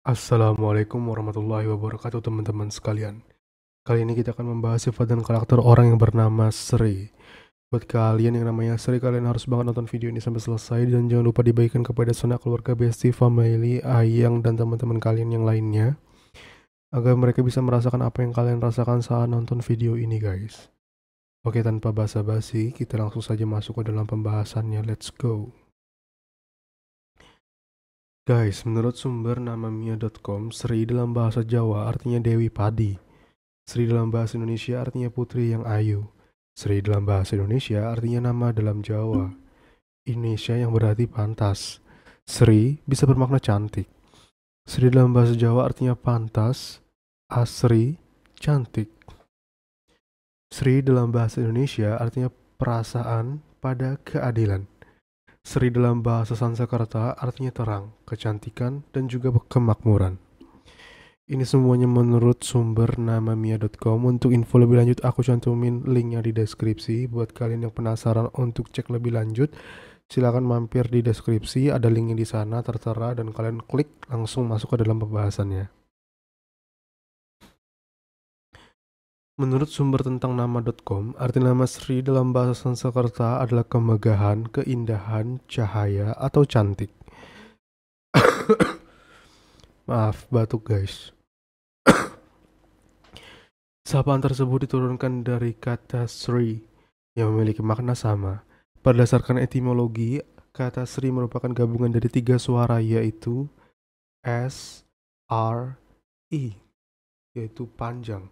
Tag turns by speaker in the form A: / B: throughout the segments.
A: Assalamualaikum warahmatullahi wabarakatuh teman-teman sekalian Kali ini kita akan membahas sifat dan karakter orang yang bernama Sri Buat kalian yang namanya Sri, kalian harus banget nonton video ini sampai selesai Dan jangan lupa dibagikan kepada sanak keluarga, Besti, family, ayang, dan teman-teman kalian yang lainnya Agar mereka bisa merasakan apa yang kalian rasakan saat nonton video ini guys Oke tanpa basa-basi, kita langsung saja masuk ke dalam pembahasannya, let's go Guys, menurut sumber nama mia.com, Sri dalam bahasa Jawa artinya Dewi Padi. Sri dalam bahasa Indonesia artinya putri yang ayu. Sri dalam bahasa Indonesia artinya nama dalam Jawa. Indonesia yang berarti pantas. Sri bisa bermakna cantik. Sri dalam bahasa Jawa artinya pantas, asri, cantik. Sri dalam bahasa Indonesia artinya perasaan pada keadilan. Sri dalam bahasa Sansekerta artinya terang, kecantikan, dan juga kemakmuran. Ini semuanya menurut sumber namamia.com. Untuk info lebih lanjut aku cantumin linknya di deskripsi. Buat kalian yang penasaran untuk cek lebih lanjut, silahkan mampir di deskripsi. Ada linknya di sana tertera dan kalian klik langsung masuk ke dalam pembahasannya. Menurut sumber tentang nama.com, arti nama Sri dalam bahasa Sanskerta adalah kemegahan, keindahan, cahaya, atau cantik. Maaf, batuk guys. Sapaan tersebut diturunkan dari kata Sri yang memiliki makna sama. Berdasarkan etimologi, kata Sri merupakan gabungan dari tiga suara yaitu S, R, I, yaitu panjang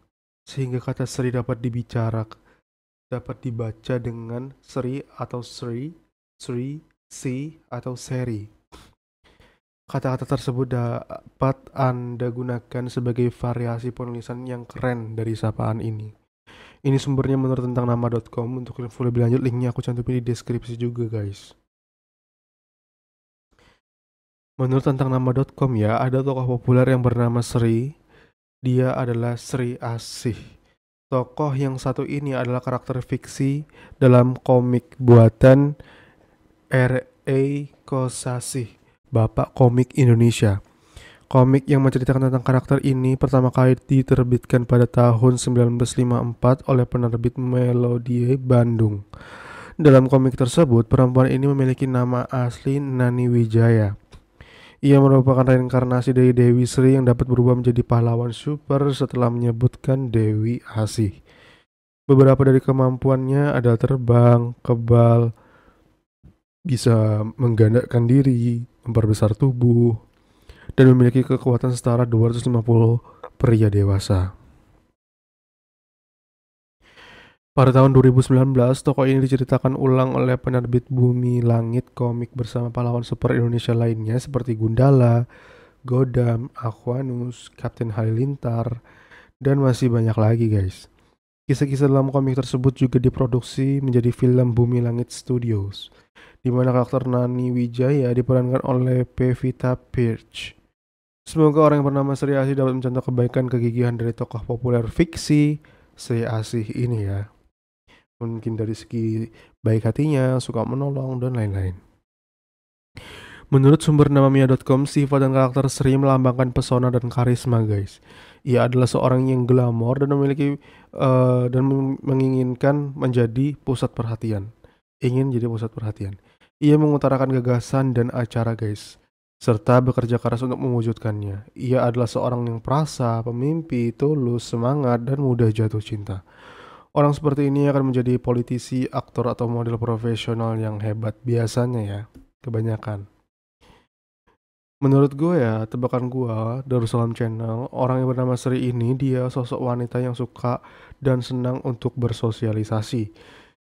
A: sehingga kata Sri dapat dibicarakan dapat dibaca dengan Sri atau Sri, Sri, Si atau Seri. Kata-kata tersebut dapat Anda gunakan sebagai variasi penulisan yang keren dari sapaan ini. Ini sumbernya menurut tentang nama.com. Untuk info lebih lanjut, linknya aku cantumin di deskripsi juga, guys. Menurut tentang nama.com ya, ada tokoh populer yang bernama Sri dia adalah Sri Asih. Tokoh yang satu ini adalah karakter fiksi dalam komik buatan R.A. Kosasi, Bapak Komik Indonesia. Komik yang menceritakan tentang karakter ini pertama kali diterbitkan pada tahun 1954 oleh penerbit Melodie Bandung. Dalam komik tersebut, perempuan ini memiliki nama asli Nani Wijaya. Ia merupakan reinkarnasi dari Dewi Sri yang dapat berubah menjadi pahlawan super setelah menyebutkan Dewi Asih. Beberapa dari kemampuannya adalah terbang, kebal, bisa menggandakan diri, memperbesar tubuh, dan memiliki kekuatan setara 250 pria dewasa. Pada tahun 2019, tokoh ini diceritakan ulang oleh penerbit Bumi Langit komik bersama pahlawan super Indonesia lainnya seperti Gundala, Godam, Aquanus, Kapten Halilintar, dan masih banyak lagi guys. Kisah-kisah dalam komik tersebut juga diproduksi menjadi film Bumi Langit Studios, di mana karakter Nani Wijaya diperankan oleh Pevita Pierce. Semoga orang yang bernama Sri Asih dapat mencontoh kebaikan kegigihan dari tokoh populer fiksi Sri Asih ini ya mungkin dari segi baik hatinya, suka menolong, dan lain-lain. Menurut sumber namamia.com, sifat dan karakter Sri melambangkan pesona dan karisma, guys. Ia adalah seorang yang glamor dan memiliki uh, dan menginginkan menjadi pusat perhatian. Ingin jadi pusat perhatian. Ia mengutarakan gagasan dan acara, guys, serta bekerja keras untuk mewujudkannya. Ia adalah seorang yang perasa, pemimpi, tulus, semangat, dan mudah jatuh cinta. Orang seperti ini akan menjadi politisi, aktor, atau model profesional yang hebat biasanya ya, kebanyakan. Menurut gue ya, tebakan gue, Darussalam Channel, orang yang bernama Sri ini dia sosok wanita yang suka dan senang untuk bersosialisasi.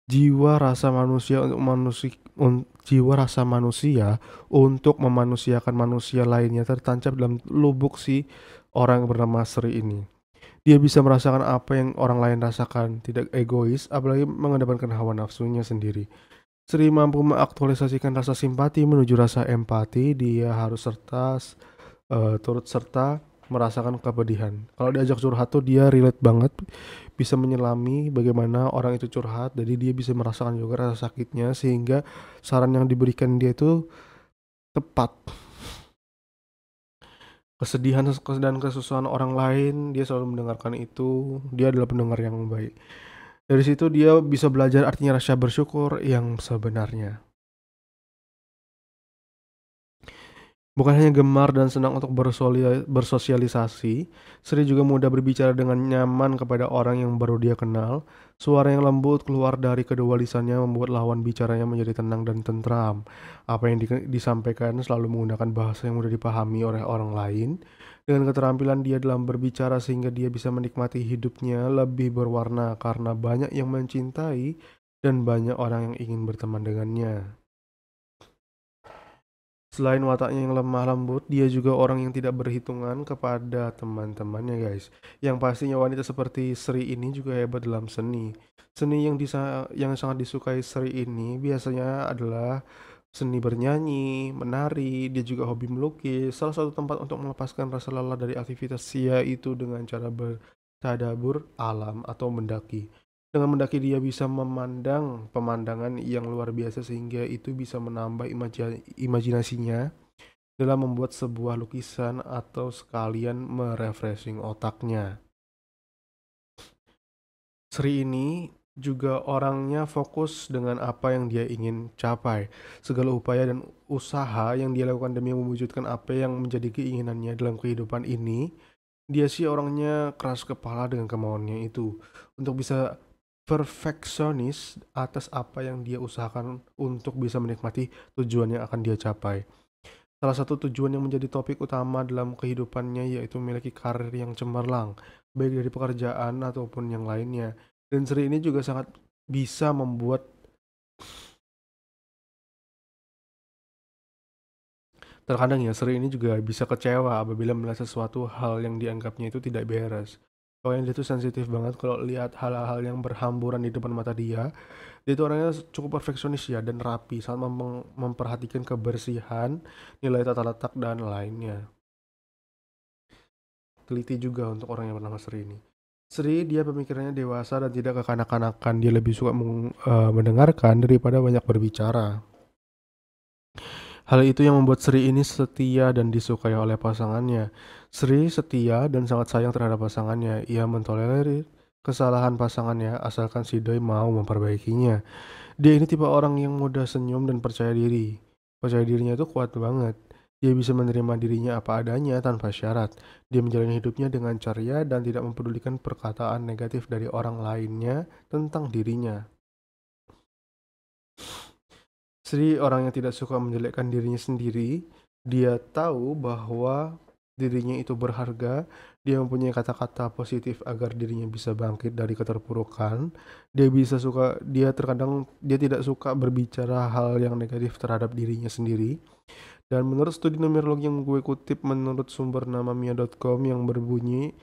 A: Jiwa rasa manusia untuk manusia un, jiwa rasa manusia untuk memanusiakan manusia lainnya tertancap dalam lubuk si orang yang bernama Sri ini. Dia bisa merasakan apa yang orang lain rasakan, tidak egois, apalagi mengedepankan hawa nafsunya sendiri. Sri mampu mengaktualisasikan rasa simpati menuju rasa empati, dia harus serta uh, turut serta merasakan kepedihan. Kalau diajak curhat tuh dia relate banget, bisa menyelami bagaimana orang itu curhat, jadi dia bisa merasakan juga rasa sakitnya sehingga saran yang diberikan dia itu tepat kesedihan dan kesusahan orang lain dia selalu mendengarkan itu dia adalah pendengar yang baik dari situ dia bisa belajar artinya rasa bersyukur yang sebenarnya Bukan hanya gemar dan senang untuk bersosialisasi, Sri juga mudah berbicara dengan nyaman kepada orang yang baru dia kenal. Suara yang lembut keluar dari kedua lisannya membuat lawan bicaranya menjadi tenang dan tentram. Apa yang di disampaikan selalu menggunakan bahasa yang mudah dipahami oleh orang lain. Dengan keterampilan dia dalam berbicara sehingga dia bisa menikmati hidupnya lebih berwarna karena banyak yang mencintai dan banyak orang yang ingin berteman dengannya. Selain wataknya yang lemah lembut, dia juga orang yang tidak berhitungan kepada teman-temannya, guys. Yang pastinya wanita seperti Sri ini juga hebat dalam seni. Seni yang disa yang sangat disukai Sri ini biasanya adalah seni bernyanyi, menari, dia juga hobi melukis. Salah satu tempat untuk melepaskan rasa lelah dari aktivitas sia itu dengan cara bertadabur alam atau mendaki. Dengan mendaki dia bisa memandang pemandangan yang luar biasa sehingga itu bisa menambah imajinasinya dalam membuat sebuah lukisan atau sekalian merefreshing otaknya. Sri ini juga orangnya fokus dengan apa yang dia ingin capai. Segala upaya dan usaha yang dia lakukan demi mewujudkan apa yang menjadi keinginannya dalam kehidupan ini, dia sih orangnya keras kepala dengan kemauannya itu. Untuk bisa perfeksionis atas apa yang dia usahakan untuk bisa menikmati tujuan yang akan dia capai. Salah satu tujuan yang menjadi topik utama dalam kehidupannya yaitu memiliki karir yang cemerlang, baik dari pekerjaan ataupun yang lainnya. Dan seri ini juga sangat bisa membuat Terkadang ya, seri ini juga bisa kecewa apabila melihat sesuatu hal yang dianggapnya itu tidak beres kalau yang dia tuh sensitif banget kalau lihat hal-hal yang berhamburan di depan mata dia dia itu orangnya cukup perfeksionis ya dan rapi saat mem memperhatikan kebersihan nilai tata letak dan lainnya teliti juga untuk orang yang bernama Sri ini Sri dia pemikirannya dewasa dan tidak kekanak-kanakan dia lebih suka uh, mendengarkan daripada banyak berbicara Hal itu yang membuat Sri ini setia dan disukai oleh pasangannya. Sri setia dan sangat sayang terhadap pasangannya. Ia mentolerir kesalahan pasangannya asalkan si Doi mau memperbaikinya. Dia ini tipe orang yang mudah senyum dan percaya diri. Percaya dirinya itu kuat banget. Dia bisa menerima dirinya apa adanya tanpa syarat. Dia menjalani hidupnya dengan ceria dan tidak mempedulikan perkataan negatif dari orang lainnya tentang dirinya. Sri orang yang tidak suka menjelekkan dirinya sendiri, dia tahu bahwa dirinya itu berharga, dia mempunyai kata-kata positif agar dirinya bisa bangkit dari keterpurukan. Dia bisa suka, dia terkadang dia tidak suka berbicara hal yang negatif terhadap dirinya sendiri. Dan menurut studi numerologi yang gue kutip menurut sumber nama mia.com yang berbunyi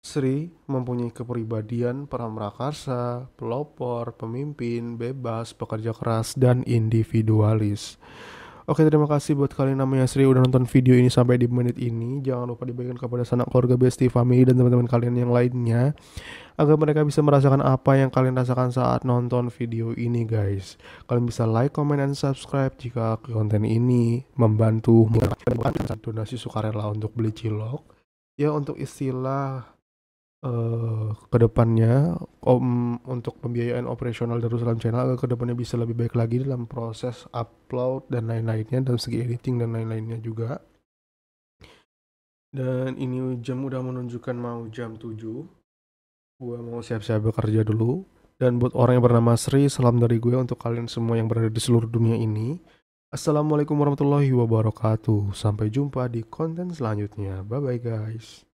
A: Sri mempunyai kepribadian rakasa, pelopor, pemimpin, bebas, pekerja keras, dan individualis. Oke, terima kasih buat kalian namanya Sri udah nonton video ini sampai di menit ini. Jangan lupa dibagikan kepada sanak keluarga, bestie, family, dan teman-teman kalian yang lainnya. Agar mereka bisa merasakan apa yang kalian rasakan saat nonton video ini, guys. Kalian bisa like, comment, dan subscribe jika konten ini membantu donasi sukarela untuk beli cilok. Ya, untuk istilah Eh, kedepannya om untuk pembiayaan operasional dari Darussalam Channel ke depannya bisa lebih baik lagi dalam proses upload dan lain-lainnya dan segi editing dan lain-lainnya juga dan ini jam udah menunjukkan mau jam 7 gue mau siap-siap bekerja dulu dan buat orang yang bernama Sri salam dari gue untuk kalian semua yang berada di seluruh dunia ini Assalamualaikum warahmatullahi wabarakatuh. Sampai jumpa di konten selanjutnya. Bye bye, guys.